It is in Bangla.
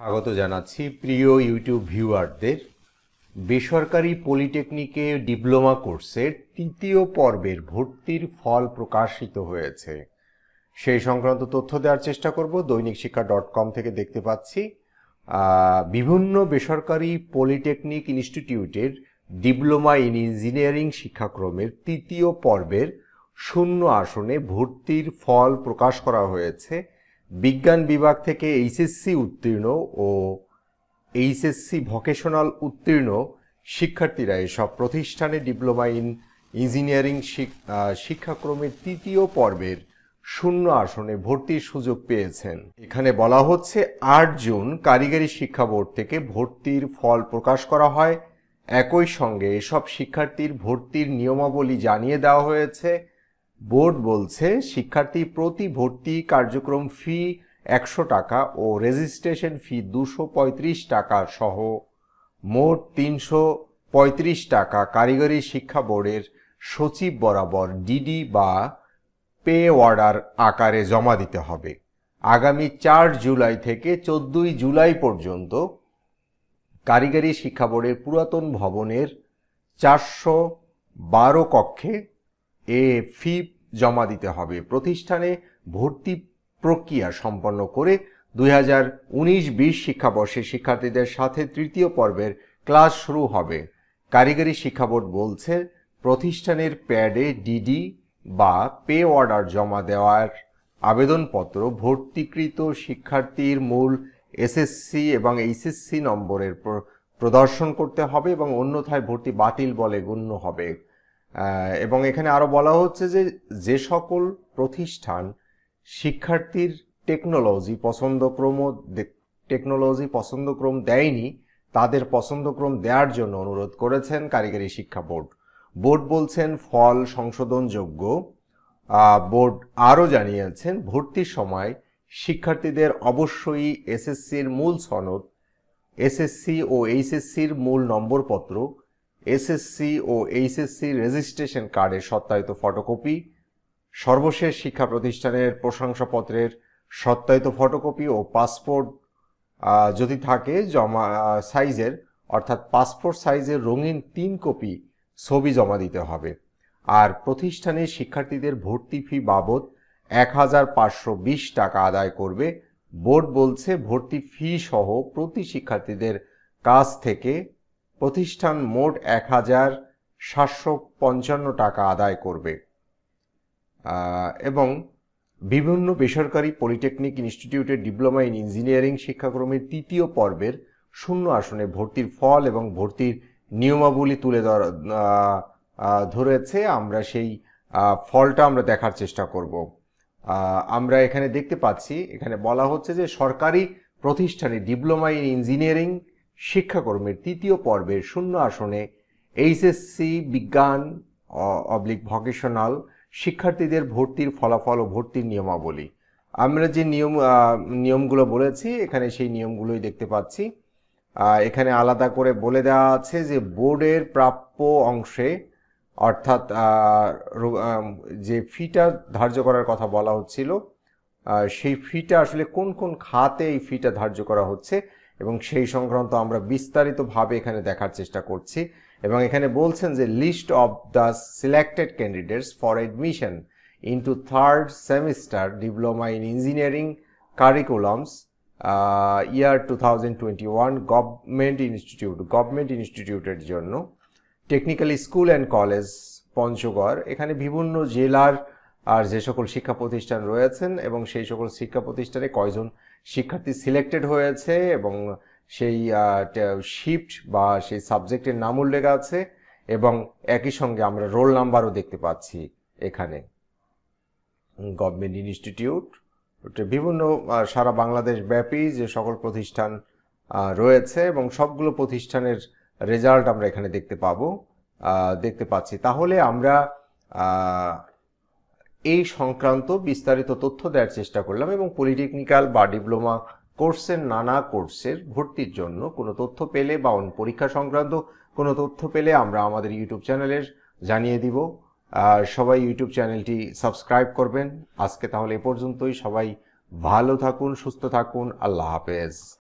স্বাগত জানাচ্ছি প্রিয় ইউটিউব ভিউয়ারদের বেসরকারি পলিটেকনিকে ডিপ্লোমা কোর্সের তৃতীয় পর্বের ভর্তির ফল প্রকাশিত হয়েছে সেই সংক্রান্ত তথ্য দেওয়ার চেষ্টা করব দৈনিক শিক্ষা ডট কম থেকে দেখতে পাচ্ছি বিভিন্ন বেসরকারি পলিটেকনিক ইনস্টিটিউটের ডিপ্লোমা ইন ইঞ্জিনিয়ারিং শিক্ষাক্রমের তৃতীয় পর্বের শূন্য আসনে ভর্তির ফল প্রকাশ করা হয়েছে বিজ্ঞান বিভাগ থেকে এইচএসসি উত্তীর্ণ ও এইচএসসি ভকেশনাল উত্তীর্ণ শিক্ষার্থীরা এসব প্রতিষ্ঠানে ডিপ্লোমা ইন ইঞ্জিনিয়ারিং শিক্ষাক্রমের তৃতীয় পর্বের শূন্য আসনে ভর্তির সুযোগ পেয়েছেন এখানে বলা হচ্ছে আট জুন কারিগরি শিক্ষা বোর্ড থেকে ভর্তির ফল প্রকাশ করা হয় একই সঙ্গে এসব শিক্ষার্থীর ভর্তির নিয়মাবলী জানিয়ে দেওয়া হয়েছে বোর্ড বলছে শিক্ষার্থী প্রতি ভর্তি কার্যক্রম ফি একশো টাকা ও রেজিস্ট্রেশন ফি দুশো পঁয়ত্রিশ টাকা সহ মোট তিনশো পঁয়ত্রিশ টাকা কারিগরি শিক্ষা বোর্ডের সচিব বরাবর ডিডি বা পে অর্ডার আকারে জমা দিতে হবে আগামী চার জুলাই থেকে চোদ্দই জুলাই পর্যন্ত কারিগরি শিক্ষা বোর্ডের পুরাতন ভবনের চারশো বারো কক্ষে এ ফি জমা দিতে হবে প্রতিষ্ঠানে ভর্তি প্রক্রিয়া সম্পন্ন করে দুই হাজার উনিশ বিশ শিক্ষাবর্ষে শিক্ষার্থীদের সাথে তৃতীয় পর্বের ক্লাস শুরু হবে কারিগরি শিক্ষা বোর্ড বলছে প্রতিষ্ঠানের প্যাডে ডিডি বা পে অর্ডার জমা দেওয়ার আবেদনপত্র ভর্তিকৃত শিক্ষার্থীর মূল এসএসসি এবং এইচএসসি নম্বরের প্রদর্শন করতে হবে এবং অন্যথায় ভর্তি বাতিল বলে গণ্য হবে এবং এখানে আরও বলা হচ্ছে যে যে সকল প্রতিষ্ঠান শিক্ষার্থীর টেকনোলজি পছন্দক্রম টেকনোলজি পছন্দক্রম দেয়নি তাদের পছন্দক্রম দেওয়ার জন্য অনুরোধ করেছেন কারিগরি শিক্ষা বোর্ড বোর্ড বলছেন ফল সংশোধনযোগ্য বোর্ড আরও জানিয়েছেন ভর্তির সময় শিক্ষার্থীদের অবশ্যই এসএসসির মূল সনদ এসএসসি ও এইচএসসির মূল নম্বরপত্র এসএসসি ও এইচএসসি রেজিস্ট্রেশন কার্ডের সত্যায়িত ফটোকপি সর্বশেষ শিক্ষা প্রতিষ্ঠানের প্রশংসাপত্রের সত্যায়িত ফটোকপি ও পাসপোর্ট যদি থাকে জমা সাইজের অর্থাৎ পাসপোর্ট সাইজের রঙিন তিন কপি ছবি জমা দিতে হবে আর প্রতিষ্ঠানে শিক্ষার্থীদের ভর্তি ফি বাবদ এক হাজার পাঁচশো বিশ টাকা আদায় করবে বোর্ড বলছে ভর্তি ফি সহ প্রতি শিক্ষার্থীদের কাছ থেকে প্রতিষ্ঠান মোট এক হাজার সাতশো পঞ্চান্ন টাকা আদায় করবে এবং বিভিন্ন বেসরকারি পলিটেকনিক ইনস্টিটিউটের ডিপ্লোমা ইন ইঞ্জিনিয়ারিং শিক্ষাক্রমের তৃতীয় পর্বের শূন্য আসনে ভর্তির ফল এবং ভর্তির নিয়মাবলী তুলে ধরেছে আমরা সেই ফলটা আমরা দেখার চেষ্টা করব আমরা এখানে দেখতে পাচ্ছি এখানে বলা হচ্ছে যে সরকারি প্রতিষ্ঠানে ডিপ্লোমা ইন ইঞ্জিনিয়ারিং শিক্ষাকর্মের তৃতীয় পর্বের শূন্য আসনে এইচএসসি বিজ্ঞান অবলিক ভকেশনাল শিক্ষার্থীদের ভর্তির ফলাফল ও ভর্তির নিয়মাবলী আমরা যে নিয়ম নিয়মগুলো বলেছি এখানে সেই নিয়মগুলোই দেখতে পাচ্ছি এখানে আলাদা করে বলে দেওয়া আছে যে বোর্ডের প্রাপ্য অংশে অর্থাৎ যে ফিটা ধার্য করার কথা বলা হচ্ছিল সেই ফিটা আসলে কোন কোন খাতে এই ফিটা ধার্য করা হচ্ছে এবং সেই সংক্রান্ত আমরা বিস্তারিতভাবে এখানে দেখার চেষ্টা করছি এবং এখানে বলছেন যে list of the selected candidates for admission into third semester diploma in engineering curriculums year two thousand twenty one government institute government ইনস্টিটিউটের জন্য technical school and college Panchagarh এখানে বিভিন্ন জেলার আর যে সকল শিক্ষা প্রতিষ্ঠান রয়েছেন এবং সেই সকল শিক্ষা প্রতিষ্ঠানে কয়জন শিক্ষার্থী সিলেক্টেড হয়েছে এবং সেই শিফট বা সেই সাবজেক্টের নাম উল্লেখ আছে এবং একই সঙ্গে আমরা রোল নাম্বারও দেখতে পাচ্ছি এখানে গভর্নমেন্ট ইনস্টিটিউট বিভিন্ন সারা বাংলাদেশ ব্যাপী যে সকল প্রতিষ্ঠান রয়েছে এবং সবগুলো প্রতিষ্ঠানের রেজাল্ট আমরা এখানে দেখতে পাবো দেখতে পাচ্ছি তাহলে আমরা এই সংক্রান্ত বিস্তারিত তথ্য দেওয়ার চেষ্টা করলাম এবং পলিটেকনিক্যাল বা ডিপ্লোমা কোর্সের নানা কোর্সের ভর্তির জন্য কোনো তথ্য পেলে বা পরীক্ষা সংক্রান্ত কোনো তথ্য পেলে আমরা আমাদের ইউটিউব চ্যানেলের জানিয়ে দিব সবাই ইউটিউব চ্যানেলটি সাবস্ক্রাইব করবেন আজকে তাহলে এ পর্যন্তই সবাই ভালো থাকুন সুস্থ থাকুন আল্লাহ হাফেজ